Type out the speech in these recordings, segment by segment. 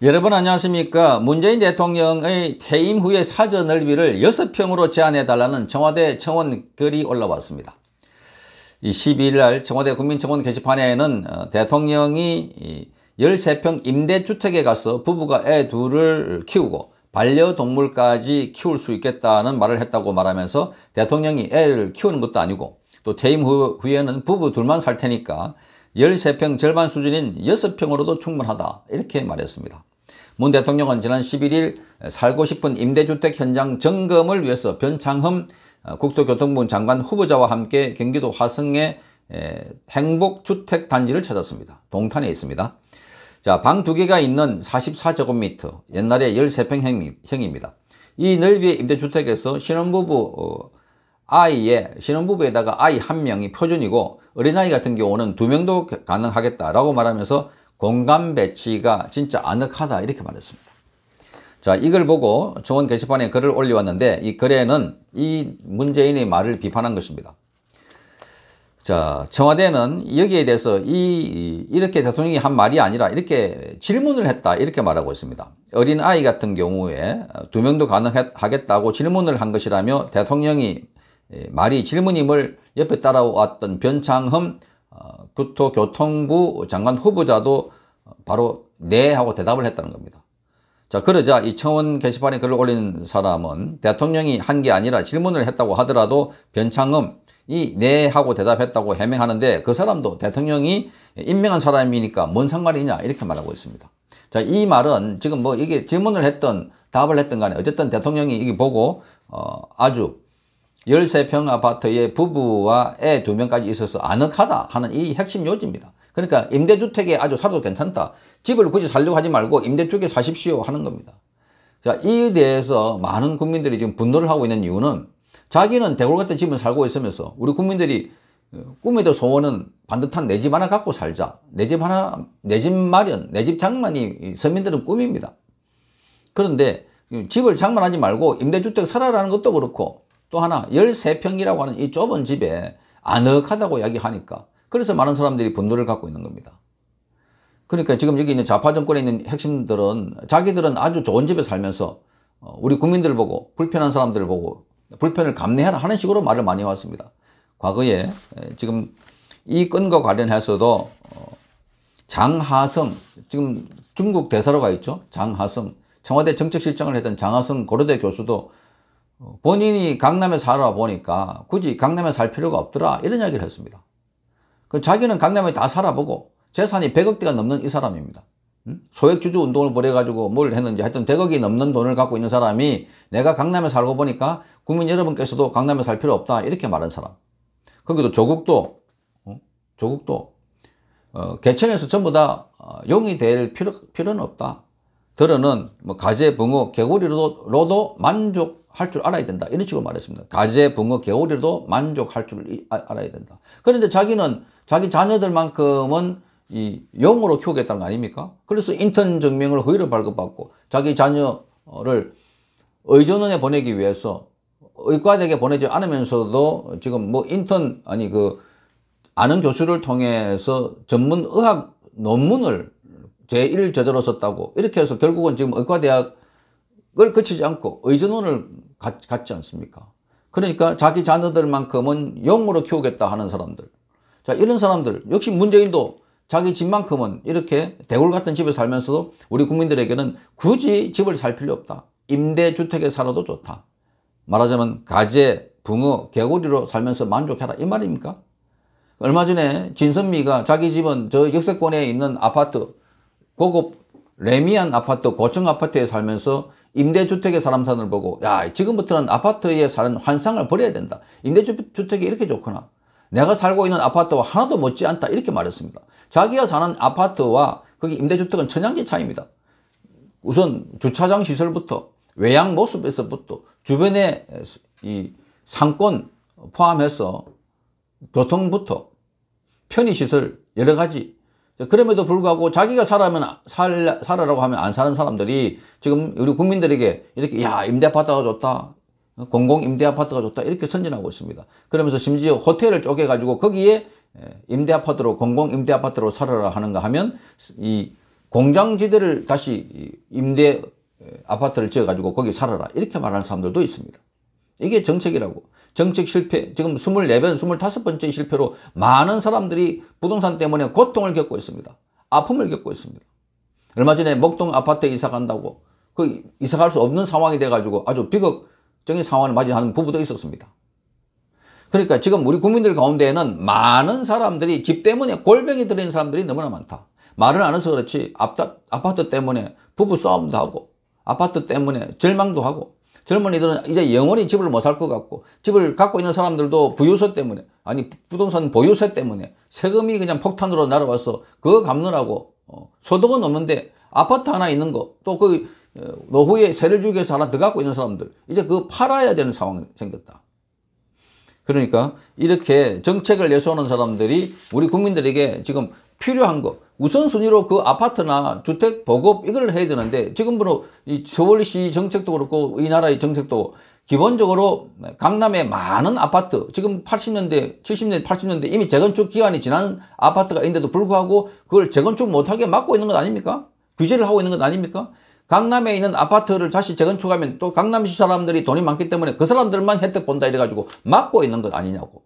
여러분 안녕하십니까 문재인 대통령의 퇴임 후의 사전을이를 6평으로 제한해달라는 청와대 청원 글이 올라왔습니다. 12일 날 청와대 국민청원 게시판에는 어, 대통령이 13평 임대주택에 가서 부부가 애 둘을 키우고 반려동물까지 키울 수 있겠다는 말을 했다고 말하면서 대통령이 애를 키우는 것도 아니고 또 퇴임 후에는 부부 둘만 살 테니까 13평 절반 수준인 6평으로도 충분하다 이렇게 말했습니다. 문 대통령은 지난 11일 살고 싶은 임대주택 현장 점검을 위해서 변창흠 국토교통부 장관 후보자와 함께 경기도 화성의 행복주택단지를 찾았습니다. 동탄에 있습니다. 자, 방 두 개가 있는 44제곱미터, 옛날에 13평형입니다. 이 넓이의 임대주택에서 신혼부부 어, 아이의 신혼부부에다가 아이 한 명이 표준이고 어린아이 같은 경우는 두 명도 가능하겠다라고 말하면서 공간 배치가 진짜 아늑하다 이렇게 말했습니다. 자 이걸 보고 정원 게시판에 글을 올려왔는데 이 글에는 이 문재인의 말을 비판한 것입니다. 자 청와대는 여기에 대해서 이 이렇게 대통령이 한 말이 아니라 이렇게 질문을 했다 이렇게 말하고 있습니다. 어린아이 같은 경우에 두 명도 가능하겠다고 질문을 한 것이라며 대통령이 예, 말이 질문임을 옆에 따라왔던 변창흠 교토교통부 어, 장관 후보자도 어, 바로 네 하고 대답을 했다는 겁니다. 자 그러자 이 청원 게시판에 글을 올린 사람은 대통령이 한 게 아니라 질문을 했다고 하더라도 변창흠 이네 하고 대답했다고 해명하는데 그 사람도 대통령이 임명한 사람이니까 뭔 상관이냐 이렇게 말하고 있습니다. 자, 이 말은 지금 뭐 이게 질문을 했던 답을 했던 간에 어쨌든 대통령이 이게 보고 어, 아주 13평 아파트에 부부와 애 두명까지 있어서 아늑하다 하는 이 핵심 요지입니다. 그러니까 임대주택에 아주 살아도 괜찮다. 집을 굳이 살려고 하지 말고 임대주택에 사십시오 하는 겁니다. 자, 이에 대해서 많은 국민들이 지금 분노를 하고 있는 이유는 자기는 대골 같은 집을 살고 있으면서 우리 국민들이 어, 꿈에도 소원은 반듯한 내 집 하나 갖고 살자. 내 집 하나, 내 집 마련, 내 집 장만이 서민들은 꿈입니다. 그런데 집을 장만하지 말고 임대주택 살아라는 것도 그렇고 또 하나 13평이라고 하는 이 좁은 집에 아늑하다고 이야기하니까 그래서 많은 사람들이 분노를 갖고 있는 겁니다. 그러니까 지금 여기 있는 좌파 정권에 있는 핵심들은 자기들은 아주 좋은 집에 살면서 어, 우리 국민들 보고 불편한 사람들을 보고 불편을 감내하라 하는 식으로 말을 많이 왔습니다 과거에 지금 이 건과 관련해서도 어, 장하성 지금 중국 대사로 가 있죠. 장하성 청와대 정책실장을 했던 장하성 고려대 교수도 어, 본인이 강남에 살아 보니까 굳이 강남에 살 필요가 없더라 이런 이야기를 했습니다. 그 자기는 강남에 다 살아보고 재산이 100억대가 넘는 이 사람입니다. 소액주주 운동을 벌여가지고 뭘 했는지 하여튼 100억이 넘는 돈을 갖고 있는 사람이 내가 강남에 살고 보니까 국민 여러분께서도 강남에 살 필요 없다 이렇게 말한 사람. 거기도 조국도 어? 조국도 어, 개천에서 전부 다 어, 용이 될 필요, 필요는 없다. 들어는 뭐 가재, 붕어, 개구리로도 만족 할줄 알아야 된다. 이런 식으로 말했습니다. 가재, 붕어, 개오리도 만족할 줄 아, 알아야 된다. 그런데 자기는 자기 자녀들만큼은 이 영으로 키우겠다는 거 아닙니까? 그래서 인턴 증명을 허위로 발급받고 자기 자녀를 의존원에 보내기 위해서 의과대학에 보내지 않으면서도 지금 뭐 인턴 아니 그 아는 교수를 통해서 전문 의학 논문을 제1저자로 썼다고 이렇게 해서 결국은 지금 의과대학 그걸 거치지 않고 의존원을 갖지 않습니까? 그러니까 자기 자녀들만큼은 용으로 키우겠다 하는 사람들. 자, 이런 사람들, 역시 문재인도 자기 집만큼은 이렇게 대골 같은 집에 살면서도 우리 국민들에게는 굳이 집을 살 필요 없다. 임대주택에 살아도 좋다. 말하자면 가재, 붕어, 개구리로 살면서 만족해라. 이 말입니까? 얼마 전에 진선미가 자기 집은 저 역세권에 있는 아파트 고급 레미안 아파트 고층 아파트에 살면서 임대주택의 사람 산을 보고 야 지금부터는 아파트에 사는 환상을 버려야 된다. 임대주택이 이렇게 좋구나. 내가 살고 있는 아파트와 하나도 못지않다 이렇게 말했습니다. 자기가 사는 아파트와 거기 임대주택은 천양지 차이입니다. 우선 주차장 시설부터 외양 모습에서부터 주변의 이 상권 포함해서 교통부터 편의시설 여러 가지 그럼에도 불구하고 자기가 살라면 살, 살아라고 하면 안 사는 사람들이 지금 우리 국민들에게 이렇게 야 임대 아파트가 좋다 공공 임대 아파트가 좋다 이렇게 선진하고 있습니다 그러면서 심지어 호텔을 쪼개 가지고 거기에 예, 임대 아파트로 공공 임대 아파트로 살아라 하는가 하면 이 공장지대를 다시 임대 예, 아파트를 지어 가지고 거기 살아라 이렇게 말하는 사람들도 있습니다 이게 정책이라고 정책 실패, 지금 24번, 25번째 실패로 많은 사람들이 부동산 때문에 고통을 겪고 있습니다. 아픔을 겪고 있습니다. 얼마 전에 목동 아파트에 이사 간다고 그 이사 갈 수 없는 상황이 돼가지고 아주 비극적인 상황을 맞이하는 부부도 있었습니다. 그러니까 지금 우리 국민들 가운데에는 많은 사람들이 집 때문에 골병이 들어있는 사람들이 너무나 많다. 말을 안 해서 그렇지 아파트 때문에 부부 싸움도 하고 아파트 때문에 절망도 하고 젊은이들은 이제 영원히 집을 못 살 것 같고 집을 갖고 있는 사람들도 부유세 때문에 아니 부동산 보유세 때문에 세금이 그냥 폭탄으로 날아와서 그거 갚느라고 어, 소득은 없는데 아파트 하나 있는 거또그 어, 노후에 세를 주기 위해서 하나 더 갖고 있는 사람들 이제 그거 팔아야 되는 상황이 생겼다. 그러니까 이렇게 정책을 내세우는 사람들이 우리 국민들에게 지금 필요한 거 우선순위로 그 아파트나 주택 보급 이걸 해야 되는데 지금 바로 이 서울시 정책도 그렇고 이 나라의 정책도 기본적으로 강남에 많은 아파트 지금 80년대 70년대 80년대 이미 재건축 기간이 지난 아파트가 있는데도 불구하고 그걸 재건축 못하게 막고 있는 것 아닙니까? 규제를 하고 있는 것 아닙니까? 강남에 있는 아파트를 다시 재건축하면 또 강남시 사람들이 돈이 많기 때문에 그 사람들만 혜택 본다 이래가지고 막고 있는 것 아니냐고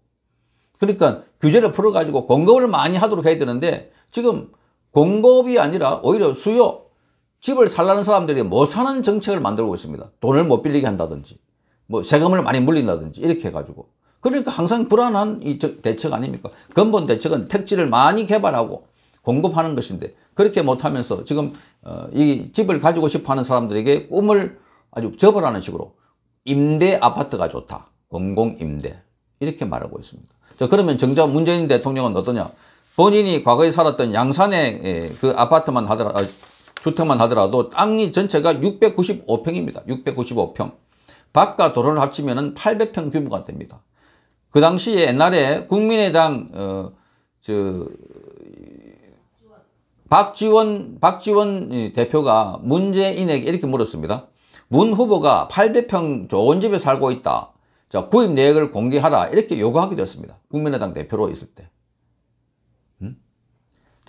그러니까 규제를 풀어가지고 공급을 많이 하도록 해야 되는데 지금 공급이 아니라 오히려 수요, 집을 살라는 사람들이 못 뭐 사는 정책을 만들고 있습니다. 돈을 못 빌리게 한다든지, 뭐 세금을 많이 물린다든지 이렇게 해가지고. 그러니까 항상 불안한 이 대책 아닙니까? 근본 대책은 택지를 많이 개발하고 공급하는 것인데 그렇게 못하면서 지금 어, 이 집을 가지고 싶어하는 사람들에게 꿈을 아주 접어라는 식으로 임대 아파트가 좋다. 공공임대 이렇게 말하고 있습니다. 자 그러면 정작 문재인 대통령은 어떠냐? 본인이 과거에 살았던 양산의 예, 그 아파트만 하더라도 아, 주택만 하더라도 땅이 전체가 695평입니다. 695평. 바깥 도로를 합치면 은 800평 규모가 됩니다. 그 당시에 옛날에 국민의당 어, 저 박지원 박지원 대표가 문재인에게 이렇게 물었습니다. 문 후보가 800평 좋은 집에 살고 있다. 자, 구입 내역을 공개하라. 이렇게 요구하기도 했습니다. 국민의당 대표로 있을 때.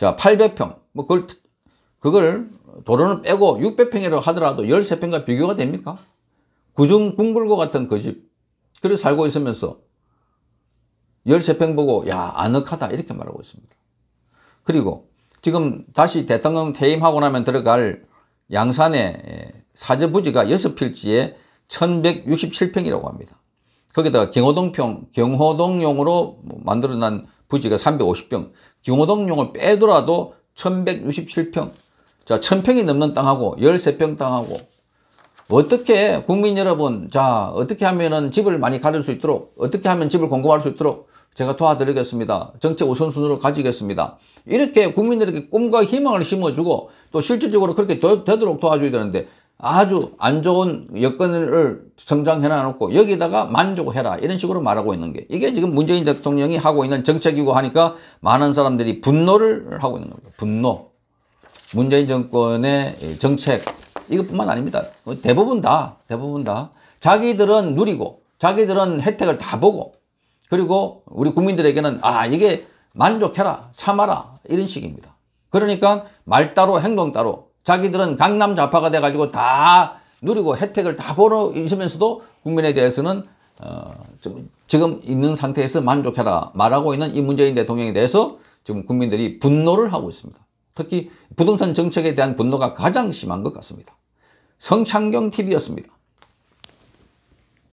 자, 800평. 뭐 그걸 그걸 도로는 빼고 600평이라고 하더라도 13평과 비교가 됩니까? 구중 궁굴고 같은 그 집. 그래 살고 있으면서 13평 보고 야 아늑하다 이렇게 말하고 있습니다. 그리고 지금 다시 대통령 퇴임하고 나면 들어갈 양산의 사저부지가 6필지에 1167평이라고 합니다. 거기다가 경호동평, 경호동용으로 뭐 만들어난 부지가 350평, 경호동용을 빼더라도 1167평, 자 1000평이 넘는 땅하고 13평 땅하고 어떻게 국민 여러분 자 어떻게 하면은 집을 많이 가질 수 있도록 어떻게 하면 집을 공급할 수 있도록 제가 도와드리겠습니다. 정책 우선순위로 가지겠습니다. 이렇게 국민들에게 꿈과 희망을 심어주고 또 실질적으로 그렇게 되, 되도록 도와줘야 되는데 아주 안 좋은 여건을 성장해 놔놓고 여기다가 만족해라 이런 식으로 말하고 있는 게 이게 지금 문재인 대통령이 하고 있는 정책이고 하니까 많은 사람들이 분노를 하고 있는 겁니다. 분노. 문재인 정권의 정책 이것뿐만 아닙니다. 대부분 다 대부분 다 자기들은 누리고 자기들은 혜택을 다 보고 그리고 우리 국민들에게는 아 이게 만족해라 참아라 이런 식입니다. 그러니까 말 따로 행동 따로 자기들은 강남 좌파가 돼가지고 다 누리고 혜택을 다 보러 있으면서도 국민에 대해서는 어, 지금 있는 상태에서 만족해라 말하고 있는 이 문재인 대통령에 대해서 지금 국민들이 분노를 하고 있습니다. 특히 부동산 정책에 대한 분노가 가장 심한 것 같습니다. 성창경 TV였습니다.